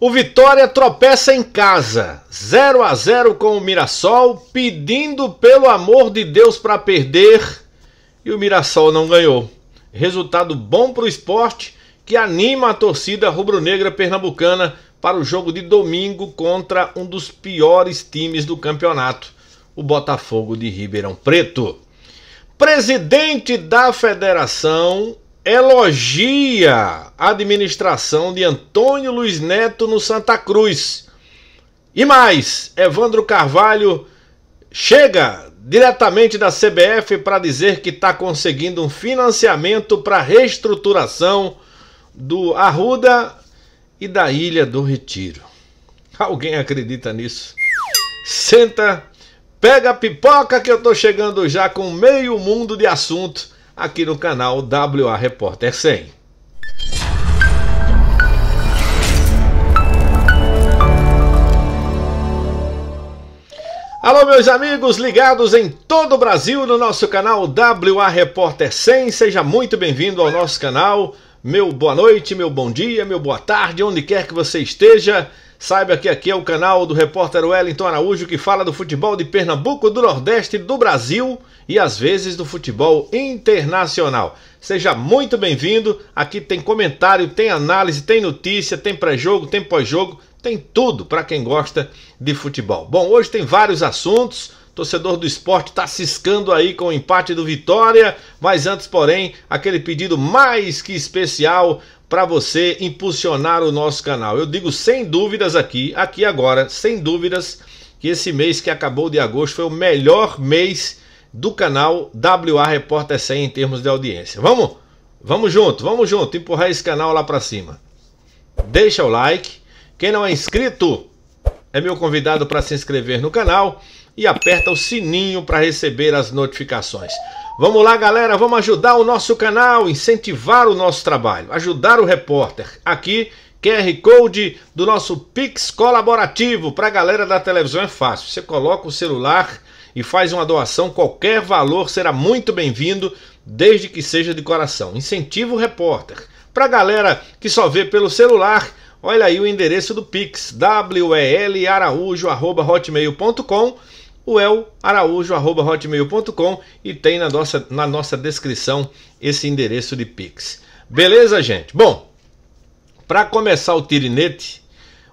O Vitória tropeça em casa, 0 a 0 com o Mirassol, pedindo pelo amor de Deus para perder, e o Mirassol não ganhou. Resultado bom para o esporte, que anima a torcida rubro-negra pernambucana para o jogo de domingo contra um dos piores times do campeonato, o Botafogo de Ribeirão Preto. Presidente da federação, elogia a administração de Antônio Luiz Neto no Santa Cruz. E mais, Evandro Carvalho chega diretamente da CBF para dizer que está conseguindo um financiamento para reestruturação do Arruda e da Ilha do Retiro. Alguém acredita nisso? Senta, pega a pipoca que eu tô chegando já com meio mundo de assunto aqui no canal WA Repórter 100. Alô, meus amigos ligados em todo o Brasil no nosso canal WA Repórter 100. Seja muito bem-vindo ao nosso canal. Meu boa noite, meu bom dia, meu boa tarde, onde quer que você esteja. Saiba que aqui é o canal do repórter Wellington Araújo que fala do futebol de Pernambuco, do Nordeste, do Brasil e às vezes do futebol internacional. Seja muito bem-vindo. Aqui tem comentário, tem análise, tem notícia, tem pré-jogo, tem pós-jogo, tem tudo para quem gosta de futebol. Bom, hoje tem vários assuntos. Torcedor do esporte está ciscando aí com o empate do Vitória, mas antes, porém, aquele pedido mais que especial para você impulsionar o nosso canal. Eu digo sem dúvidas aqui, aqui agora, sem dúvidas, que esse mês que acabou de agosto foi o melhor mês do canal WA Repórter 100 em termos de audiência. Vamos? Vamos junto, vamos junto, empurrar esse canal lá para cima. Deixa o like. Quem não é inscrito, é meu convidado para se inscrever no canal e aperta o sininho para receber as notificações. Vamos lá, galera, vamos ajudar o nosso canal, incentivar o nosso trabalho, ajudar o repórter. Aqui, QR Code do nosso Pix colaborativo. Para a galera da televisão é fácil. Você coloca o celular e faz uma doação, qualquer valor será muito bem-vindo, desde que seja de coração. Incentiva o repórter. Para a galera que só vê pelo celular, olha aí o endereço do Pix, welaaraújo.hotmail.com o elaraújo.hotmail.com e tem na nossa, na nossa descrição esse endereço de Pix. Beleza, gente? Bom, para começar o tirinete,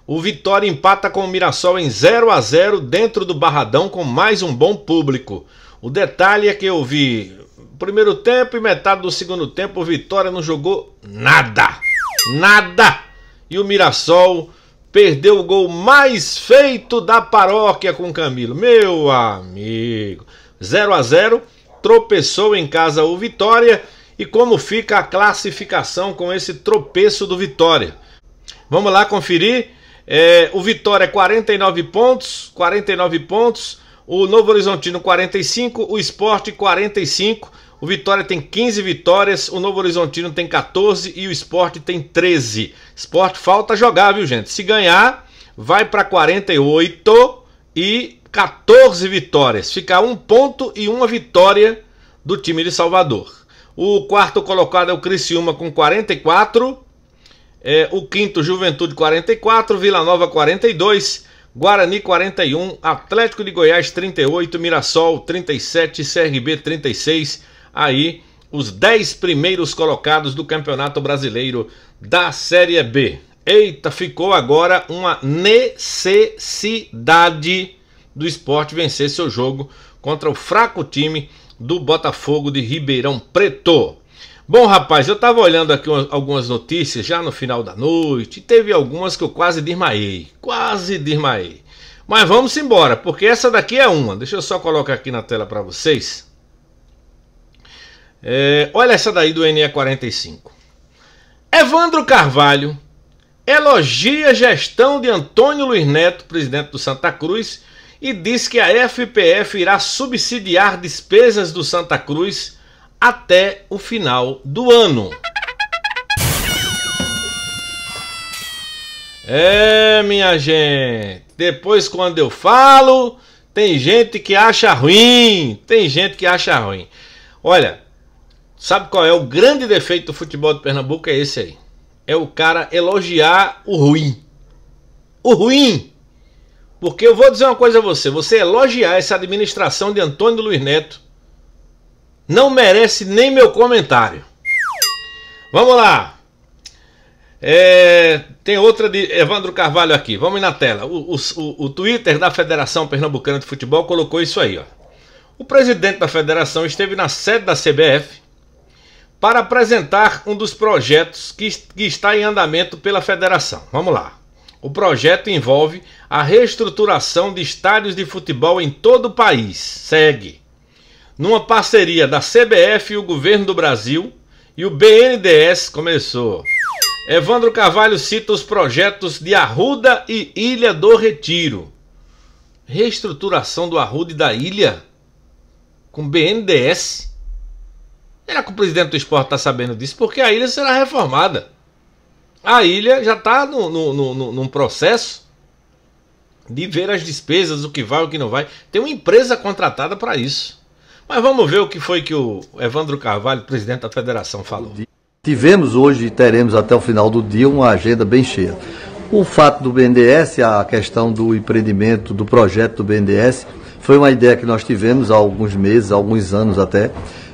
o Vitória empata com o Mirassol em 0 a 0 dentro do Barradão com mais um bom público. O detalhe é que eu vi primeiro tempo e metade do segundo tempo o Vitória não jogou nada. Nada! E o Mirassol perdeu o gol mais feito da paróquia com Camilo. Meu amigo, 0 a 0 tropeçou em casa o Vitória. E como fica a classificação com esse tropeço do Vitória? Vamos lá conferir. É, o Vitória 49 pontos, 49 pontos. O Novo Horizontino 45, o Esporte 45, o Vitória tem 15 vitórias, o Novo Horizontino tem 14 e o Esporte tem 13. Esporte falta jogar, viu, gente? Se ganhar, vai para 48 e 14 vitórias. Fica um ponto e uma vitória do time de Salvador. O quarto colocado é o Criciúma com 44. É, o quinto, Juventude 44, Vila Nova 42, Guarani 41, Atlético de Goiás 38, Mirassol 37, CRB 36, aí os 10 primeiros colocados do Campeonato Brasileiro da Série B. Eita, ficou agora uma necessidade do esporte vencer seu jogo contra o fraco time do Botafogo de Ribeirão Preto. Bom, rapaz, eu estava olhando aqui algumas notícias já no final da noite. Teve algumas que eu quase desmaiei. Quase desmaiei. Mas vamos embora, porque essa daqui é uma. Deixa eu só colocar aqui na tela para vocês. É, olha essa daí do NE45. Evandro Carvalho elogia a gestão de Antônio Luiz Neto, presidente do Santa Cruz, e diz que a FPF irá subsidiar despesas do Santa Cruz até o final do ano. É, minha gente, depois quando eu falo, tem gente que acha ruim, tem gente que acha ruim. Olha, Sabe qual é o grande defeito do futebol de Pernambuco? É esse aí. É o cara elogiar o ruim. O ruim! Porque eu vou dizer uma coisa a você: você elogiar essa administração de Antônio do Luiz Neto não merece nem meu comentário. Vamos lá. É, tem outra de Evandro Carvalho aqui. Vamos na tela. O, o, o Twitter da Federação Pernambucana de Futebol colocou isso aí. Ó. O presidente da federação esteve na sede da CBF para apresentar um dos projetos que, que está em andamento pela federação. Vamos lá. O projeto envolve a reestruturação de estádios de futebol em todo o país. Segue. Numa parceria da CBF e o governo do Brasil e o BNDES começou. Evandro Carvalho cita os projetos de Arruda e Ilha do Retiro. Reestruturação do Arruda e da Ilha com BNDES Será que o presidente do esporte está sabendo disso? Porque a ilha será reformada. A ilha já está no, no, no, num processo de ver as despesas, o que vai, o que não vai. Tem uma empresa contratada para isso. Mas vamos ver o que foi que o Evandro Carvalho, presidente da federação, falou. Tivemos hoje e teremos até o final do dia uma agenda bem cheia. O fato do BNDES, a questão do empreendimento, do projeto do BNDES, foi uma ideia que nós tivemos há alguns meses, alguns anos até,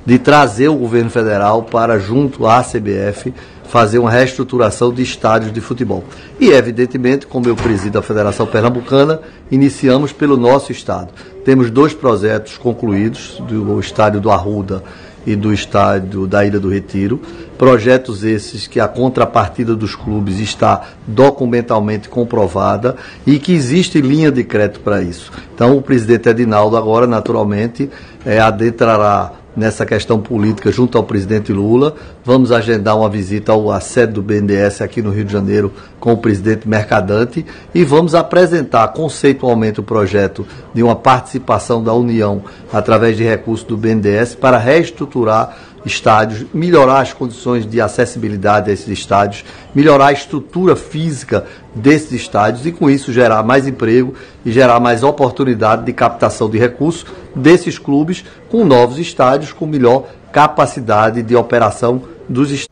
de trazer o governo federal para, junto à CBF, fazer uma reestruturação de estádios de futebol. E, evidentemente, como eu presido a Federação Pernambucana, iniciamos pelo nosso estado. Temos dois projetos concluídos, do estádio do Arruda e do estádio da Ilha do Retiro, Projetos esses que a contrapartida dos clubes está documentalmente comprovada e que existe linha de crédito para isso. Então, o presidente Edinaldo, agora, naturalmente, é, adentrará nessa questão política junto ao presidente Lula. Vamos agendar uma visita ao, à sede do BNDES aqui no Rio de Janeiro com o presidente Mercadante e vamos apresentar conceitualmente o projeto de uma participação da União através de recursos do BNDES para reestruturar estádios, melhorar as condições de acessibilidade a esses estádios, melhorar a estrutura física desses estádios e, com isso, gerar mais emprego e gerar mais oportunidade de captação de recursos desses clubes com novos estádios, com melhor capacidade de operação dos estádios.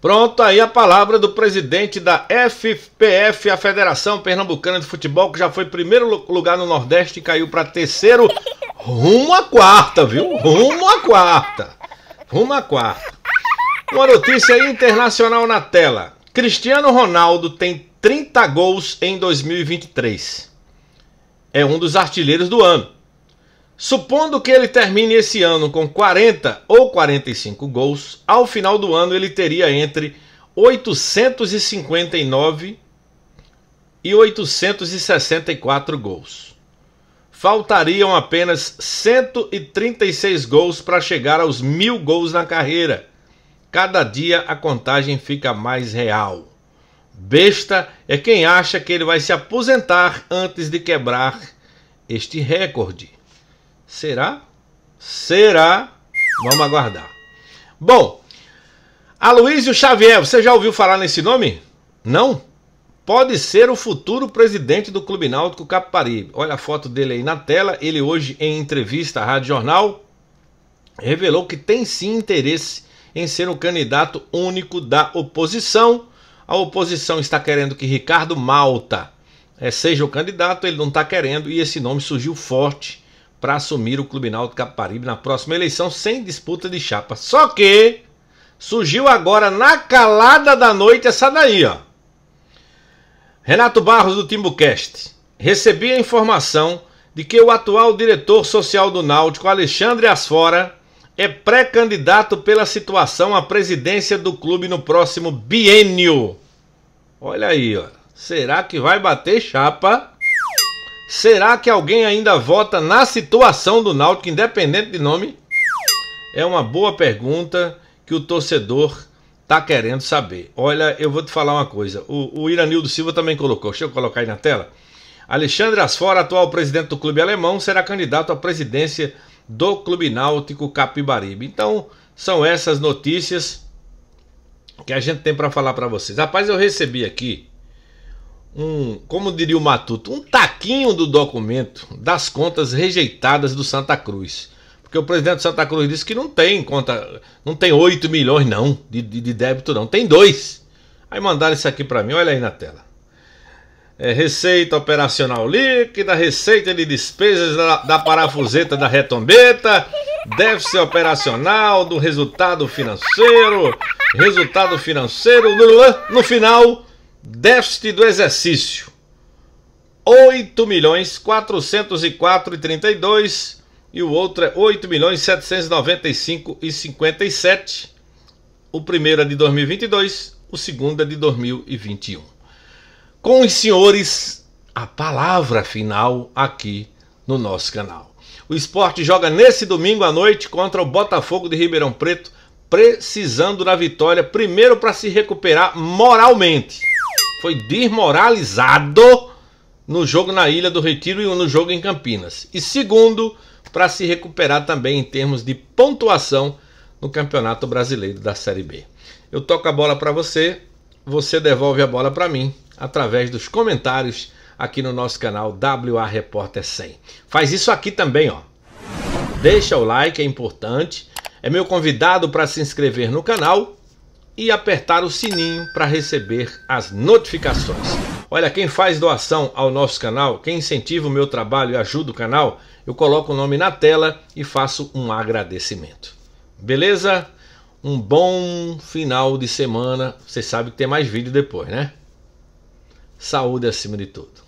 Pronto aí a palavra do presidente da FPF, a Federação Pernambucana de Futebol, que já foi primeiro lugar no Nordeste e caiu para terceiro, rumo à quarta, viu? Rumo à quarta rumo à quarta. Uma notícia internacional na tela. Cristiano Ronaldo tem 30 gols em 2023. É um dos artilheiros do ano. Supondo que ele termine esse ano com 40 ou 45 gols, ao final do ano ele teria entre 859 e 864 gols faltariam apenas 136 gols para chegar aos mil gols na carreira. Cada dia a contagem fica mais real. Besta é quem acha que ele vai se aposentar antes de quebrar este recorde. Será? Será? Vamos aguardar. Bom, Aloysio Xavier, você já ouviu falar nesse nome? Não? pode ser o futuro presidente do Clube Náutico Caparibe. Olha a foto dele aí na tela. Ele hoje, em entrevista à Rádio Jornal, revelou que tem sim interesse em ser o candidato único da oposição. A oposição está querendo que Ricardo Malta eh, seja o candidato, ele não está querendo, e esse nome surgiu forte para assumir o Clube Náutico Caparibe na próxima eleição, sem disputa de chapa. Só que surgiu agora, na calada da noite, essa daí, ó. Renato Barros do Timbucast. Recebi a informação de que o atual diretor social do Náutico, Alexandre Asfora, é pré-candidato pela situação à presidência do clube no próximo bienio. Olha aí, ó. Será que vai bater chapa? Será que alguém ainda vota na situação do Náutico, independente de nome? É uma boa pergunta que o torcedor tá querendo saber. Olha, eu vou te falar uma coisa. O, o Iranildo Silva também colocou. Deixa eu colocar aí na tela. Alexandre Asfora, atual presidente do clube alemão, será candidato à presidência do Clube Náutico Capibaribe. Então, são essas notícias que a gente tem para falar para vocês. Rapaz, eu recebi aqui um, como diria o Matuto, um taquinho do documento das contas rejeitadas do Santa Cruz. Porque o presidente de Santa Cruz disse que não tem conta, não tem 8 milhões não de, de, de débito não, tem dois. Aí mandaram isso aqui para mim, olha aí na tela. É, receita operacional líquida, receita de despesas da, da parafuseta da retombeta, déficit operacional do resultado financeiro, resultado financeiro, no final, déficit do exercício. 8 milhões 404,32 e o outro é 8.795.57. milhões e O primeiro é de 2022, o segundo é de 2021. Com os senhores, a palavra final aqui no nosso canal. O esporte joga nesse domingo à noite contra o Botafogo de Ribeirão Preto, precisando da vitória, primeiro para se recuperar moralmente. Foi desmoralizado no jogo na Ilha do Retiro e no jogo em Campinas. E segundo, para se recuperar também em termos de pontuação no Campeonato Brasileiro da Série B. Eu toco a bola para você, você devolve a bola para mim através dos comentários aqui no nosso canal WA Repórter 100. Faz isso aqui também, ó. Deixa o like, é importante. É meu convidado para se inscrever no canal e apertar o sininho para receber as notificações. Olha, quem faz doação ao nosso canal, quem incentiva o meu trabalho e ajuda o canal, eu coloco o nome na tela e faço um agradecimento. Beleza? Um bom final de semana. Você sabe que tem mais vídeo depois, né? Saúde acima de tudo.